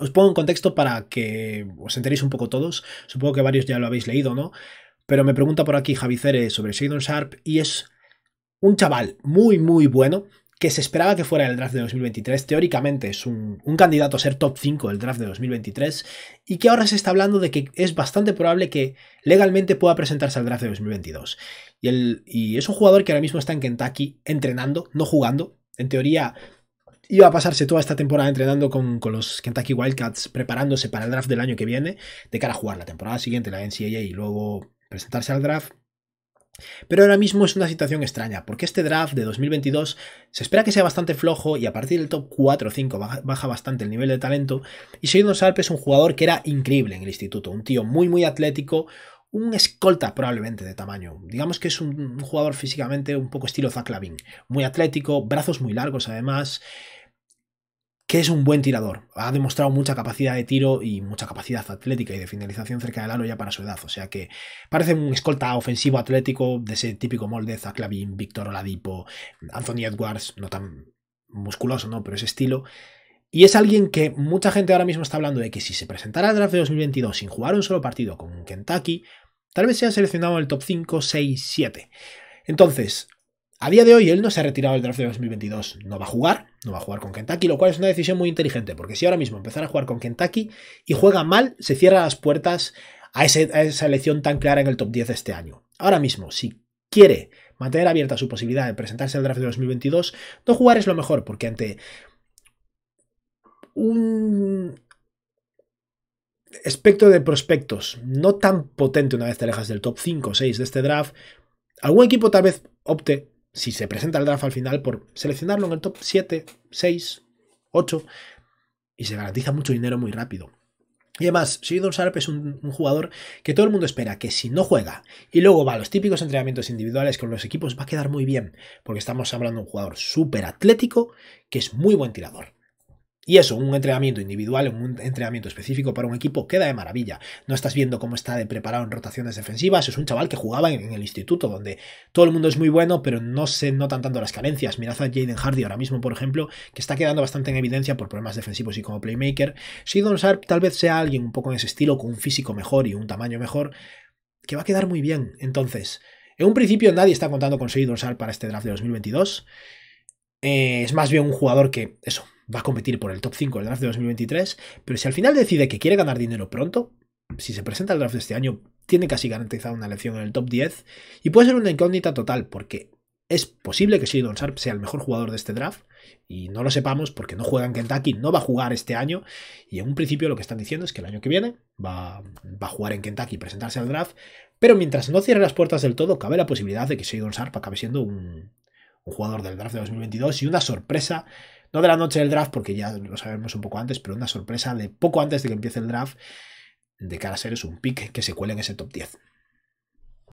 Os pongo en contexto para que os enteréis un poco todos. Supongo que varios ya lo habéis leído, ¿no? Pero me pregunta por aquí Javi sobre Shadon Sharp y es un chaval muy, muy bueno que se esperaba que fuera el draft de 2023. Teóricamente es un, candidato a ser top 5 del draft de 2023 y que ahora se está hablando de que es bastante probable que legalmente pueda presentarse al draft de 2022. Y, el, y es un jugador que ahora mismo está en Kentucky entrenando, no jugando. En teoría iba a pasarse toda esta temporada entrenando con, los Kentucky Wildcats, preparándose para el draft del año que viene, de cara a jugar la temporada siguiente, la NCAA, y luego presentarse al draft. Pero ahora mismo es una situación extraña, porque este draft de 2022 se espera que sea bastante flojo y a partir del top 4 o 5 baja, bastante el nivel de talento. Y Sheldon Sarp es un jugador que era increíble en el instituto, un tío muy, muy atlético, un escolta probablemente de tamaño. Digamos que es un, jugador físicamente un poco estilo Zach Muy atlético, brazos muy largos además, que es un buen tirador. Ha demostrado mucha capacidad de tiro y mucha capacidad atlética y de finalización cerca del aro ya para su edad. O sea que parece un escolta ofensivo atlético de ese típico molde, Zaclavin, Víctor Oladipo, Anthony Edwards, no tan musculoso, ¿no? Pero ese estilo. Y es alguien que mucha gente ahora mismo está hablando de que si se presentara al draft de 2022 sin jugar un solo partido con Kentucky, tal vez sea seleccionado en el top 5, 6, 7. Entonces, a día de hoy él no se ha retirado del draft de 2022, no va a jugar, no va a jugar con Kentucky, lo cual es una decisión muy inteligente, porque si ahora mismo empezara a jugar con Kentucky y juega mal, se cierra las puertas a, a esa elección tan clara en el top 10 de este año. Ahora mismo, si quiere mantener abierta su posibilidad de presentarse al draft de 2022, no jugar es lo mejor, porque ante un espectro de prospectos no tan potente una vez te alejas del top 5 o 6 de este draft, algún equipo tal vez opte si se presenta el draft al final, por seleccionarlo en el top 7, 6, 8, y se garantiza mucho dinero muy rápido. Y además, Shadon Sharp es un, un, jugador que todo el mundo espera que si no juega y luego va a los típicos entrenamientos individuales con los equipos, va a quedar muy bien, porque estamos hablando de un jugador súper atlético que es muy buen tirador. Y eso, un entrenamiento individual, un entrenamiento específico para un equipo, queda de maravilla. No estás viendo cómo está de preparado en rotaciones defensivas. Es un chaval que jugaba en, el instituto, donde todo el mundo es muy bueno, pero no se notan tanto las carencias. Mirad a Jaden Hardy ahora mismo, por ejemplo, que está quedando bastante en evidencia por problemas defensivos y como playmaker. Sidon Sharp tal vez sea alguien un poco en ese estilo, con un físico mejor y un tamaño mejor, que va a quedar muy bien. Entonces, en un principio nadie está contando con Sidon Sharp para este draft de 2022. Eh, es más bien un jugador que, eso, va a competir por el top 5 del draft de 2023, pero si al final decide que quiere ganar dinero pronto, si se presenta al draft de este año, tiene casi garantizada una elección en el top 10 y puede ser una incógnita total porque es posible que Sheldon Sharp sea el mejor jugador de este draft y no lo sepamos porque no juega en Kentucky, no va a jugar este año y en un principio lo que están diciendo es que el año que viene va, va a jugar en Kentucky y presentarse al draft, pero mientras no cierre las puertas del todo, cabe la posibilidad de que Shadon Sharp acabe siendo un, un jugador del draft de 2022 y una sorpresa no de la noche del draft, porque ya lo sabemos un poco antes, pero una sorpresa de poco antes de que empiece el draft, de cara a ser es un pick que se cuela en ese top 10.